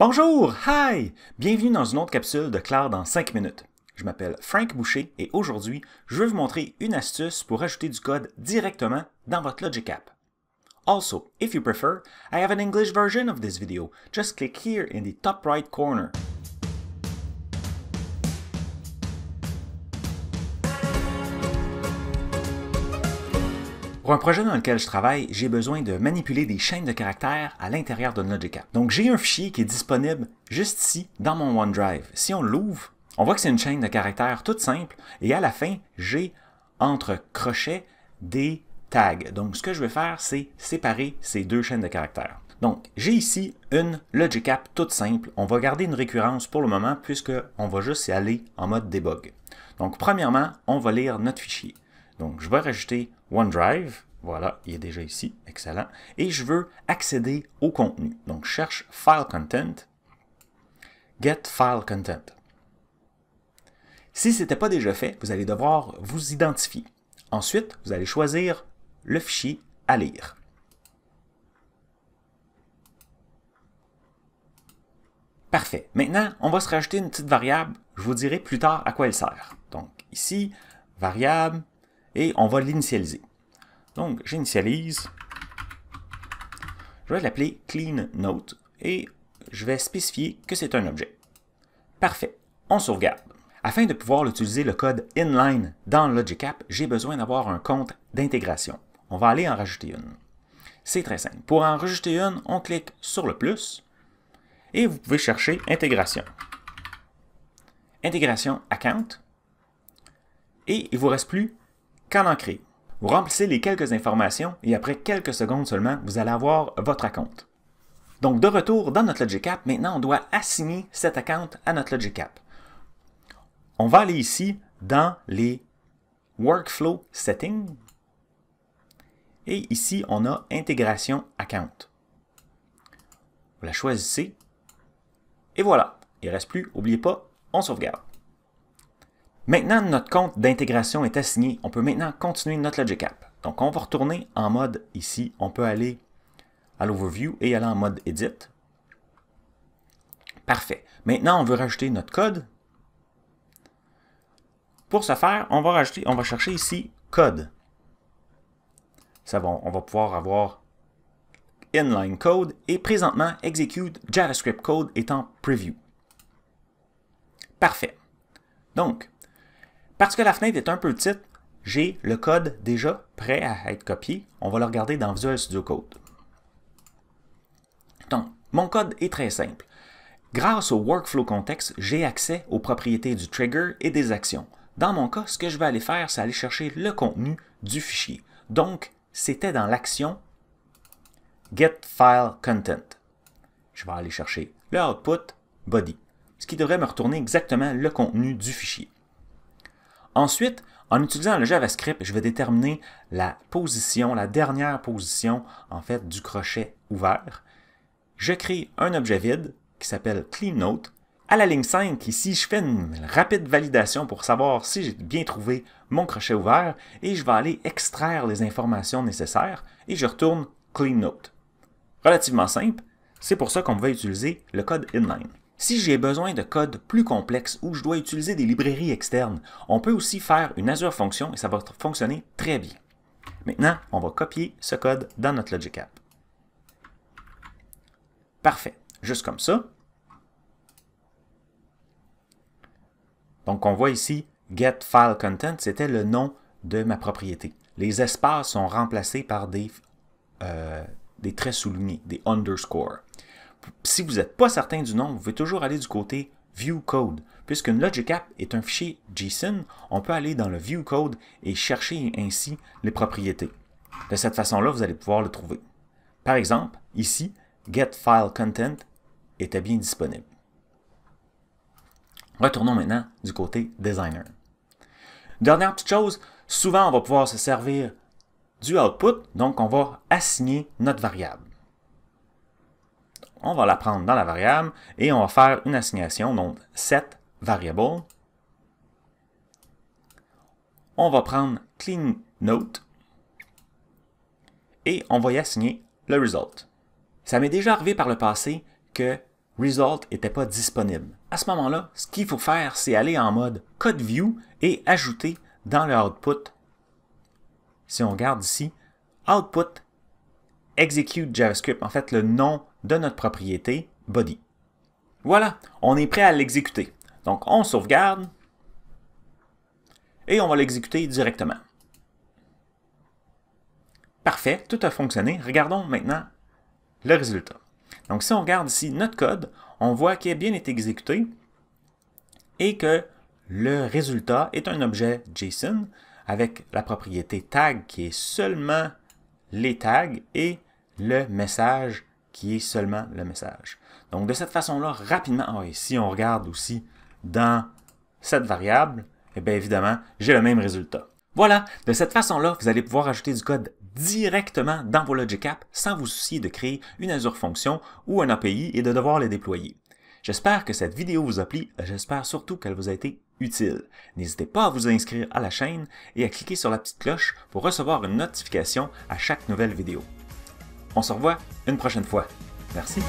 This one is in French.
Bonjour, hi! Bienvenue dans une autre capsule de Claire dans 5 minutes. Je m'appelle Frank Boucher et aujourd'hui, je vais vous montrer une astuce pour ajouter du code directement dans votre Logic App. Also, if you prefer, I have an English version of this video. Just click here in the top right corner. Pour un projet dans lequel je travaille, j'ai besoin de manipuler des chaînes de caractères à l'intérieur d'un Logic App. Donc j'ai un fichier qui est disponible juste ici dans mon OneDrive. Si on l'ouvre, on voit que c'est une chaîne de caractères toute simple et à la fin, j'ai entre crochets des tags. Donc ce que je vais faire, c'est séparer ces deux chaînes de caractères. Donc, j'ai ici une Logic App toute simple. On va garder une récurrence pour le moment puisque on va juste y aller en mode debug. Donc, premièrement, on va lire notre fichier. Donc, je vais rajouter OneDrive. Voilà, il est déjà ici. Excellent. Et je veux accéder au contenu. Donc, je cherche File Content. Get File Content. Si ce n'était pas déjà fait, vous allez devoir vous identifier. Ensuite, vous allez choisir le fichier à lire. Parfait. Maintenant, on va se rajouter une petite variable. Je vous dirai plus tard à quoi elle sert. Donc ici, variable, et on va l'initialiser. Donc, j'initialise. Je vais l'appeler clean note et je vais spécifier que c'est un objet. Parfait. On sauvegarde. Afin de pouvoir utiliser le code inline dans Logic App, j'ai besoin d'avoir un compte d'intégration. On va aller en rajouter une. C'est très simple. Pour en rajouter une, on clique sur le plus et vous pouvez chercher intégration. Intégration account. Et il vous reste plus Comment Vous remplissez les quelques informations et après quelques secondes seulement, vous allez avoir votre compte Donc de retour dans notre Logic App, maintenant on doit assigner cet account à notre Logic App. On va aller ici dans les Workflow Settings et ici on a Intégration Account. Vous la choisissez et voilà, il ne reste plus, n'oubliez pas, on sauvegarde. Maintenant notre compte d'intégration est assigné, on peut maintenant continuer notre Logic App. Donc on va retourner en mode ici, on peut aller à l'Overview et aller en mode Edit. Parfait. Maintenant on veut rajouter notre code. Pour ce faire, on va, rajouter, on va chercher ici Code. Ça va, on va pouvoir avoir Inline Code et présentement Execute JavaScript Code étant en Preview. Parfait. Donc, parce que la fenêtre est un peu petite, j'ai le code déjà prêt à être copié. On va le regarder dans Visual Studio Code. Donc, mon code est très simple. Grâce au Workflow Context, j'ai accès aux propriétés du trigger et des actions. Dans mon cas, ce que je vais aller faire, c'est aller chercher le contenu du fichier. Donc, c'était dans l'action Get File Content. Je vais aller chercher le output body, ce qui devrait me retourner exactement le contenu du fichier. Ensuite, en utilisant le JavaScript, je vais déterminer la position, la dernière position en fait du crochet ouvert. Je crée un objet vide qui s'appelle CleanNote. À la ligne 5, ici, je fais une rapide validation pour savoir si j'ai bien trouvé mon crochet ouvert et je vais aller extraire les informations nécessaires et je retourne CleanNote. Relativement simple, c'est pour ça qu'on va utiliser le code inline. Si j'ai besoin de code plus complexe ou je dois utiliser des librairies externes, on peut aussi faire une Azure Function et ça va fonctionner très bien. Maintenant, on va copier ce code dans notre Logic App. Parfait, juste comme ça. Donc on voit ici Get File Content, c'était le nom de ma propriété. Les espaces sont remplacés par des, euh, des traits soulignés, des underscores si vous n'êtes pas certain du nom, vous pouvez toujours aller du côté View Code. Puisqu'une Logic App est un fichier JSON, on peut aller dans le View Code et chercher ainsi les propriétés. De cette façon-là, vous allez pouvoir le trouver. Par exemple, ici, Get File Content était bien disponible. Retournons maintenant du côté Designer. Dernière petite chose, souvent on va pouvoir se servir du output, donc on va assigner notre variable on va la prendre dans la variable et on va faire une assignation, donc set variable. On va prendre clean note et on va y assigner le result. Ça m'est déjà arrivé par le passé que result n'était pas disponible. À ce moment-là, ce qu'il faut faire, c'est aller en mode code view et ajouter dans le output. Si on regarde ici, output execute JavaScript, en fait le nom de notre propriété body. Voilà, on est prêt à l'exécuter. Donc on sauvegarde et on va l'exécuter directement. Parfait, tout a fonctionné. Regardons maintenant le résultat. Donc si on regarde ici notre code, on voit qu'il a bien été exécuté et que le résultat est un objet JSON avec la propriété tag qui est seulement les tags et le message qui est seulement le message. Donc, de cette façon-là, rapidement, ah si on regarde aussi dans cette variable, eh bien évidemment, j'ai le même résultat. Voilà, de cette façon-là, vous allez pouvoir ajouter du code directement dans vos Logic Apps sans vous soucier de créer une Azure Function ou un API et de devoir les déployer. J'espère que cette vidéo vous a plu, j'espère surtout qu'elle vous a été utile. N'hésitez pas à vous inscrire à la chaîne et à cliquer sur la petite cloche pour recevoir une notification à chaque nouvelle vidéo. On se revoit une prochaine fois. Merci.